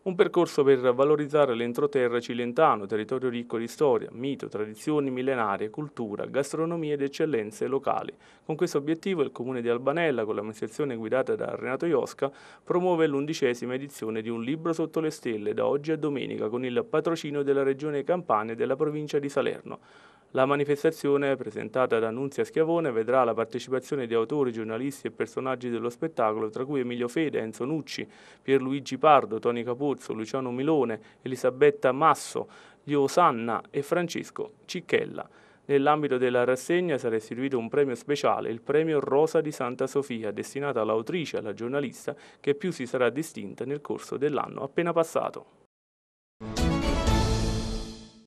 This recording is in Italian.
Un percorso per valorizzare l'entroterra cilentano, territorio ricco di storia, mito, tradizioni millenarie, cultura, gastronomia ed eccellenze locali. Con questo obiettivo il Comune di Albanella, con l'amministrazione guidata da Renato Iosca, promuove l'undicesima edizione di Un libro sotto le stelle da oggi a domenica con il patrocino della Regione Campania e della provincia di Salerno. La manifestazione, presentata da Nunzia Schiavone, vedrà la partecipazione di autori, giornalisti e personaggi dello spettacolo, tra cui Emilio Fede, Enzo Nucci, Pierluigi Pardo, Toni Capone, Struzzo, Luciano Milone, Elisabetta Masso, Lio Sanna e Francesco Cicchella. Nell'ambito della rassegna sarà istituito un premio speciale, il premio Rosa di Santa Sofia, destinato all'autrice e alla giornalista che più si sarà distinta nel corso dell'anno appena passato.